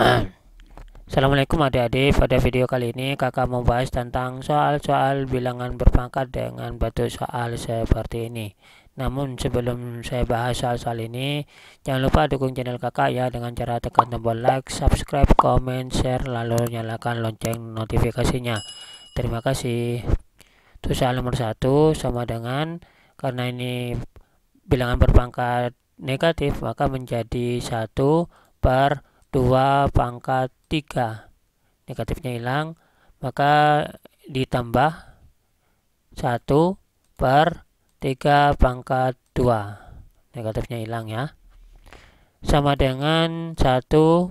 Ah. Hmm. Assalamualaikum adik-adik, pada video kali ini kakak membahas tentang soal-soal bilangan berpangkat dengan batu soal seperti ini. Namun sebelum saya bahas soal-soal ini, jangan lupa dukung channel kakak ya dengan cara tekan tombol like, subscribe, komen, share, lalu nyalakan lonceng notifikasinya. Terima kasih. Itu soal nomor satu sama dengan karena ini bilangan berpangkat negatif maka menjadi satu per 2 pangkat 3 negatifnya hilang maka ditambah 1 per 3 pangkat 2 negatifnya hilang ya sama dengan 1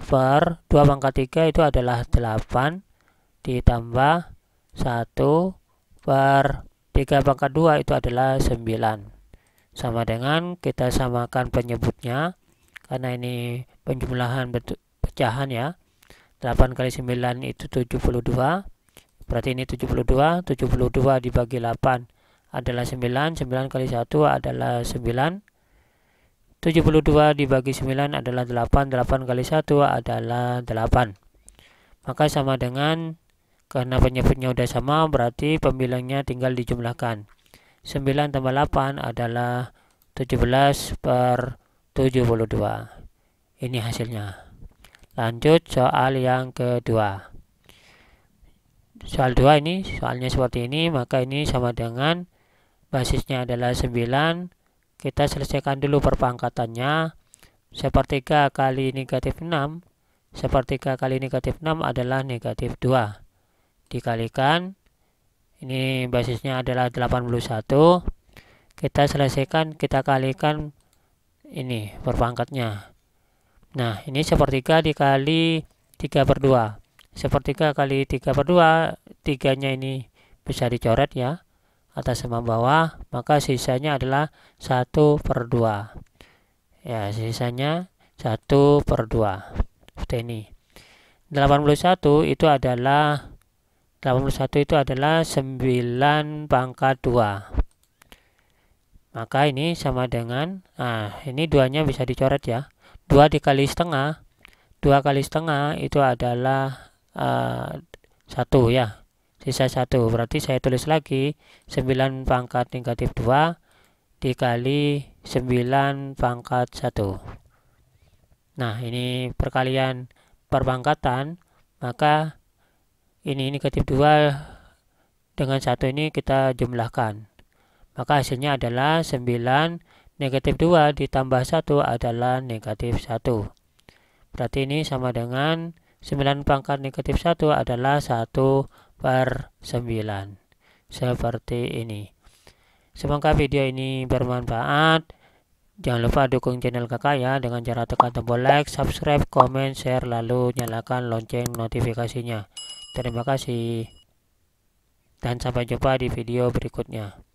per 2 pangkat 3 itu adalah 8 ditambah 1 per 3 pangkat 2 itu adalah 9 sama dengan kita samakan penyebutnya karena ini penjumlahan betul pecahan ya 8 kali 9 itu 72 berarti ini 72 72 dibagi 8 adalah 9 9 kali 1 adalah 9 72 dibagi 9 adalah 8 8 kali 1 adalah 8 maka sama dengan karena penyebutnya sudah sama berarti pembilangnya tinggal dijumlahkan 9 tambah 8 adalah 17 per 72 ini hasilnya Lanjut soal yang kedua. Soal dua ini soalnya seperti ini, maka ini sama dengan basisnya adalah 9. Kita selesaikan dulu perpangkatannya. Sepertiga kali negatif 6. Sepertiga kali negatif 6 adalah negatif 2. Dikalikan. Ini basisnya adalah 81. Kita selesaikan, kita kalikan ini perpangkatnya Nah, ini sepertiga dikali 3 per 2. Sepertiga kali 3 per 2, tiganya ini bisa dicoret ya, atas sama bawah, maka sisanya adalah 1 per 2. Ya, sisanya 1 per 2. Seperti ini. 81 itu adalah 81 itu adalah 9 pangkat 2 maka ini sama dengan nah ini duanya bisa dicoret ya 2 dikali setengah 2 kali setengah itu adalah uh, eh, 1 ya sisa 1 berarti saya tulis lagi 9 pangkat negatif 2 dikali 9 pangkat 1 nah ini perkalian perpangkatan maka ini negatif 2 dengan 1 ini kita jumlahkan maka hasilnya adalah 9 pangkat Negatif 2 ditambah 1 adalah negatif 1. Berarti ini sama dengan 9 pangkat negatif 1 adalah 1 per 9. Seperti ini. Semoga video ini bermanfaat. Jangan lupa dukung channel kakak ya dengan cara tekan tombol like, subscribe, komen, share, lalu nyalakan lonceng notifikasinya. Terima kasih. Dan sampai jumpa di video berikutnya.